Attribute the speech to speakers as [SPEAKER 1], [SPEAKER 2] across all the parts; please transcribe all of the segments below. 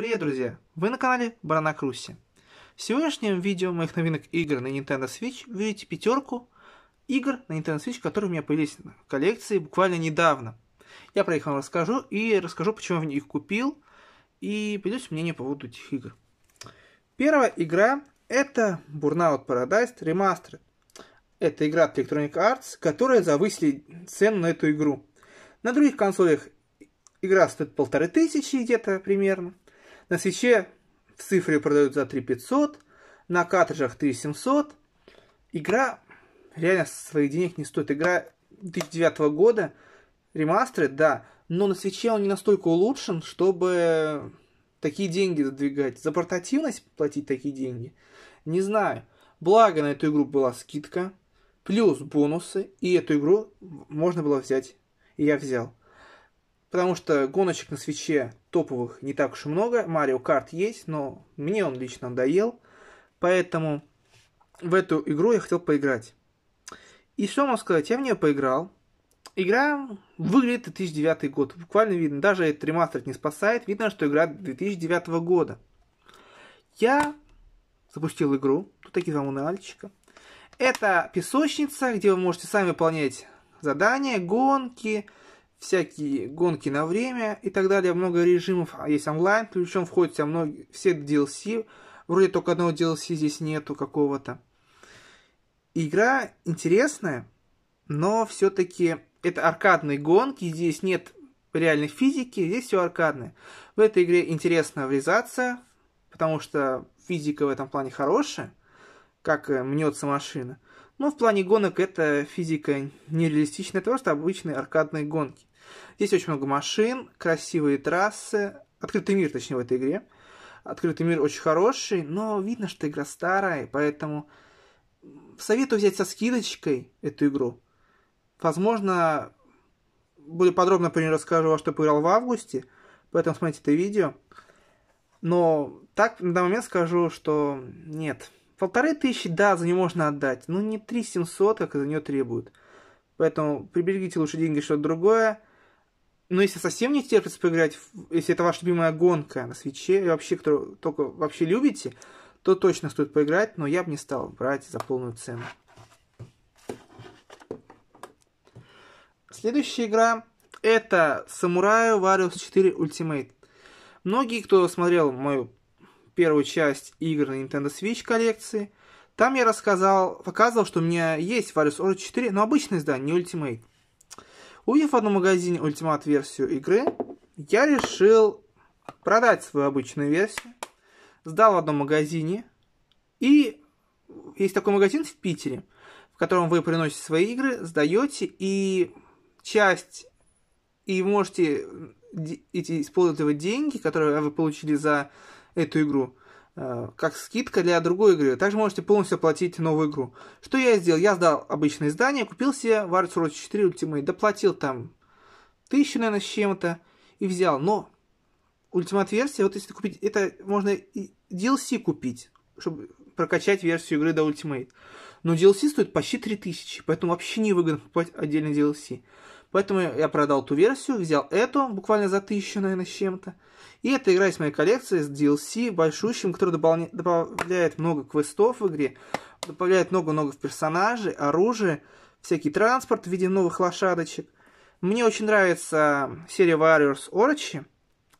[SPEAKER 1] Привет, друзья! Вы на канале Баранак Руси. В сегодняшнем видео моих новинок игр на Nintendo Switch вы видите пятерку игр на Nintendo Switch, которые у меня появились в коллекции буквально недавно. Я про них вам расскажу и расскажу, почему я в них купил и поделюсь мнением по поводу этих игр. Первая игра это Burnout Paradise Remastered. Это игра от Electronic Arts, которая завысили цену на эту игру. На других консолях игра стоит полторы тысячи где-то примерно – на свече в цифре продают за 3500, на картриджах 3700. Игра реально своих денег не стоит. Игра 2009 года, ремастеры, да, но на свече он не настолько улучшен, чтобы такие деньги задвигать. За портативность платить такие деньги? Не знаю. Благо на эту игру была скидка, плюс бонусы, и эту игру можно было взять. И я взял потому что гоночек на свече топовых не так уж и много. Марио Карт есть, но мне он лично надоел. Поэтому в эту игру я хотел поиграть. И что могу сказать, я в нее поиграл. Игра выглядит 2009 год. Буквально видно, даже этот ремастер не спасает. Видно, что игра 2009 года. Я запустил игру. Тут такие два мануальчика. Это песочница, где вы можете сами выполнять задания, гонки, всякие гонки на время и так далее, много режимов, а есть онлайн, причем входят все, многие, все DLC, вроде только одного DLC здесь нету какого-то. Игра интересная, но все-таки это аркадные гонки, здесь нет реальной физики, здесь все аркадное. В этой игре интересно врезаться, потому что физика в этом плане хорошая, как мнется машина. Но в плане гонок эта физика нереалистичная это просто обычные аркадные гонки. Здесь очень много машин, красивые трассы, открытый мир, точнее, в этой игре. Открытый мир очень хороший, но видно, что игра старая, поэтому советую взять со скидочкой эту игру. Возможно, более подробно по ней расскажу, во что поиграл в августе, поэтому смотрите это видео. Но так на данный момент скажу, что нет. Полторы тысячи, да, за нее можно отдать, но не 3700, как за нее требуют. Поэтому приберегите лучше деньги что-то другое но ну, если совсем не терпится поиграть, если это ваша любимая гонка на свече, и вообще, которую только вообще любите, то точно стоит поиграть, но я бы не стал брать за полную цену. Следующая игра это Samurai Warriors 4 Ultimate. Многие, кто смотрел мою первую часть игр на Nintendo Switch коллекции, там я рассказал, показывал, что у меня есть Warriors Warriors 4, но обычное издание, не Ultimate. Увидев в одном магазине ультимат-версию игры, я решил продать свою обычную версию. Сдал в одном магазине. И есть такой магазин в Питере, в котором вы приносите свои игры, сдаете, и часть, и можете эти, использовать деньги, которые вы получили за эту игру, Э, как скидка для другой игры. Также можете полностью оплатить новую игру. Что я сделал? Я сдал обычное издание, купил себе Warriors Road 4 Ultimate, доплатил там тысячу, наверное, с чем-то и взял. Но Ultimate версия, вот если купить, это можно и DLC купить, чтобы прокачать версию игры до Ultimate. Но DLC стоит почти 3000, поэтому вообще не выгодно покупать отдельный DLC. Поэтому я продал ту версию, взял эту, буквально за тысячу, наверное, с чем-то. И эта игра из моей коллекции с DLC большущим, который добавля... добавляет много квестов в игре, добавляет много-много персонажей, оружия, всякий транспорт в виде новых лошадочек. Мне очень нравится э, серия Warriors Orochi.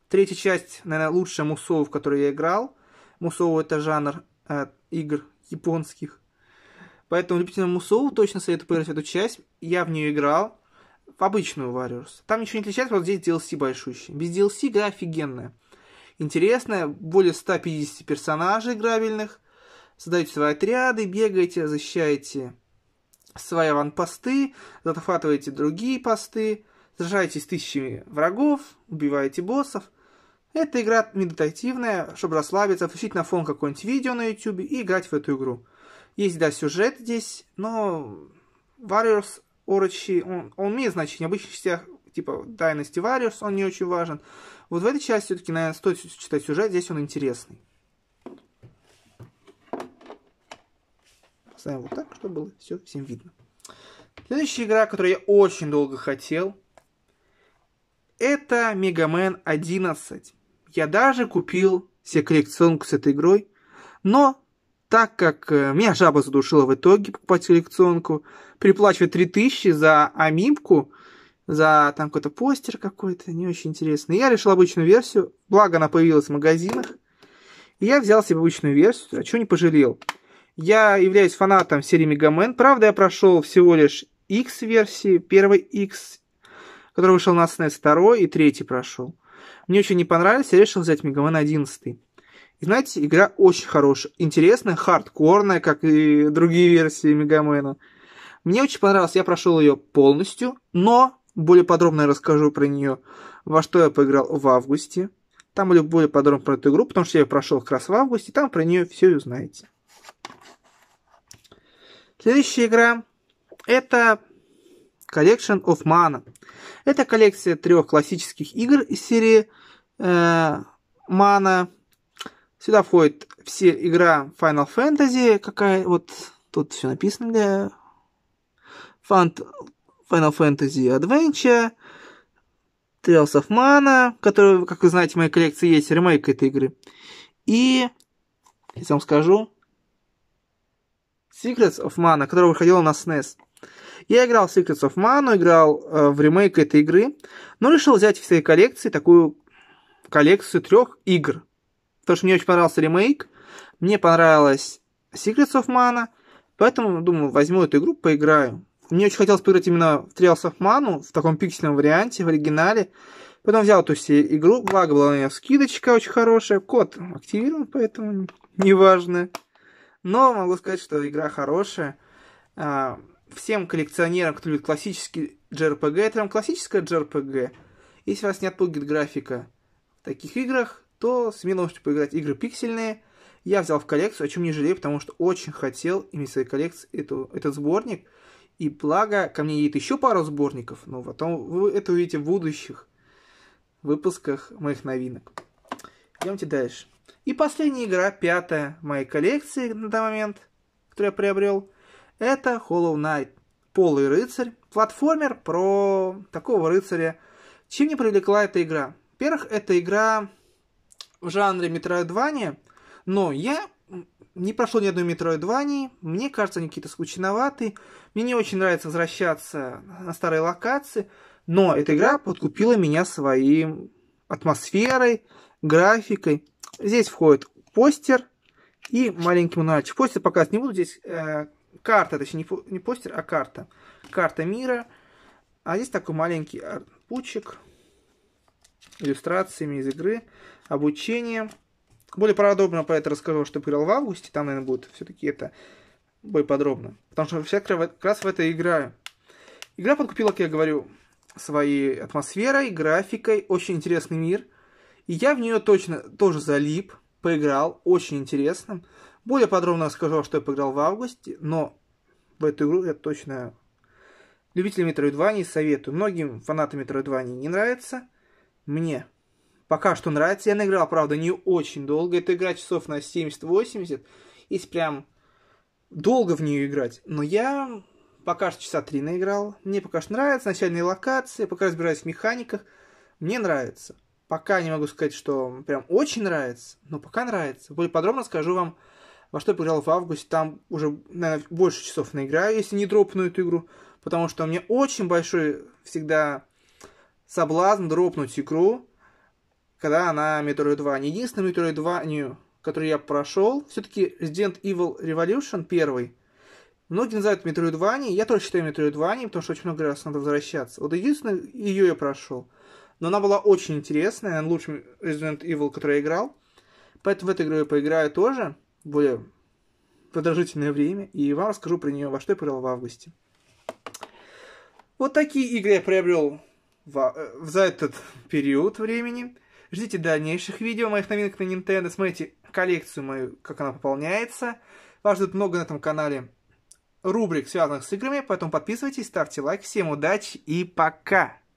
[SPEAKER 1] Третья часть, наверное, лучшая мусов, в которой я играл. Мусоу это жанр э, игр японских. Поэтому любителям Мусоу точно советую поиграть в эту часть. Я в нее играл в обычную Warriors. Там ничего не отличается, просто здесь DLC большущий. Без DLC игра офигенная. Интересная, более 150 персонажей играбельных. Создаете свои отряды, бегаете, защищаете свои ванпосты, захватываете другие посты, сражаетесь с тысячами врагов, убиваете боссов. Эта игра медитативная, чтобы расслабиться, включить на фон какое-нибудь видео на YouTube и играть в эту игру. Есть, да, сюжет здесь, но Warriors Орочи, он, он имеет значение. В обычных частях, типа Dynasty Warriors, он не очень важен. Вот в этой части все-таки, наверное, стоит читать сюжет, здесь он интересный. Поставим вот так, чтобы было все всем видно. Следующая игра, которую я очень долго хотел, это Мегамен 11. Я даже купил себе коллекционку с этой игрой, но так как э, меня жаба задушила в итоге покупать коллекционку, переплачивать 3000 за амибку, за там какой-то постер какой-то, не очень интересный. Я решил обычную версию, благо она появилась в магазинах. я взял себе обычную версию, а чего не пожалел. Я являюсь фанатом серии Мегамен. Правда, я прошел всего лишь X-версии, первый X, который вышел на SNES, второй и третий прошел. Мне очень не понравились, я решил взять Мегамен 11. И знаете, игра очень хорошая, интересная, хардкорная, как и другие версии Мегамена. Мне очень понравилось, я прошел ее полностью, но более подробно я расскажу про нее, во что я поиграл в августе. Там будет более подробно про эту игру, потому что я ее прошел как раз в августе, там про нее все узнаете. Следующая игра – это Collection of Mana. Это коллекция трех классических игр из серии э, Mana, Сюда входит все игра Final Fantasy, какая вот тут все написано для Фант Final Fantasy Adventure, Trails of Mana, который, как вы знаете, в моей коллекции есть ремейк этой игры. И, я вам скажу, Secrets of Mana, которая выходила на SNES. Я играл в Secrets of Mana, играл э, в ремейк этой игры, но решил взять в своей коллекции такую коллекцию трех игр потому что мне очень понравился ремейк, мне понравилась Secrets of Mana, поэтому, думаю, возьму эту игру, поиграю. Мне очень хотелось поиграть именно в Trials of Mana, в таком пиксельном варианте, в оригинале. Потом взял эту себе игру, благо была у меня скидочка очень хорошая, код активирован, поэтому неважно. Но могу сказать, что игра хорошая. А, всем коллекционерам, кто любит классический JRPG, это прям классическая JRPG. Если вас не отпугивает графика в таких играх, то смело милостью поиграть игры пиксельные. Я взял в коллекцию, о чем не жалею, потому что очень хотел иметь в своей коллекции эту, этот сборник. И благо, ко мне едет еще пару сборников, но потом вы это увидите в будущих выпусках моих новинок. Идемте дальше. И последняя игра, пятая моей коллекции на данный момент, которую я приобрел, это Hollow Knight. Полый рыцарь, платформер про такого рыцаря. Чем не привлекла эта игра? Во-первых, эта игра в жанре метроидвания, но я не прошло ни одной метроидвании, мне кажется, они какие-то скучноватые, мне не очень нравится возвращаться на старые локации, но эта игра подкупила меня своей атмосферой, графикой. Здесь входит постер и маленький мануальчик. Постер показывать не буду, здесь э, карта, точнее не, не постер, а карта. Карта мира. А здесь такой маленький пучек иллюстрациями из игры, обучением. Более подробно про это расскажу, что играл в августе. Там, наверное, будет все-таки это более подробно. Потому что все как раз в это играю. Игра подкупила, как я говорю, своей атмосферой, графикой, очень интересный мир. И я в нее точно тоже залип, поиграл, очень интересно. Более подробно расскажу, что я поиграл в августе, но в эту игру я точно любителям Metroidvania советую. Многим фанатам Metroidvania не нравится – мне пока что нравится. Я наиграл, правда, не очень долго. Это игра часов на 70-80. Есть прям долго в нее играть. Но я пока что часа три наиграл. Мне пока что нравится. Начальные локации, пока разбираюсь в механиках. Мне нравится. Пока не могу сказать, что прям очень нравится, но пока нравится. Более подробно скажу вам, во что я поиграл в августе. Там уже, наверное, больше часов наиграю, если не дропну эту игру. Потому что у меня очень большой всегда соблазн дропнуть игру, когда она Metroid 2. Не единственная Metroid 2, не, я прошел, все-таки Resident Evil Revolution первый. Многие называют Metroidvania, я тоже считаю Metroidvania, потому что очень много раз надо возвращаться. Вот единственное, ее я прошел. Но она была очень интересная, наверное, лучший Resident Evil, который я играл. Поэтому в эту игру я поиграю тоже, более продолжительное время, и вам расскажу про нее, во что я играл в августе. Вот такие игры я приобрел в э, за этот период времени. Ждите дальнейших видео моих новинок на Nintendo. Смотрите коллекцию мою, как она пополняется. Вас ждет много на этом канале рубрик, связанных с играми, поэтому подписывайтесь, ставьте лайк. Всем удачи и пока!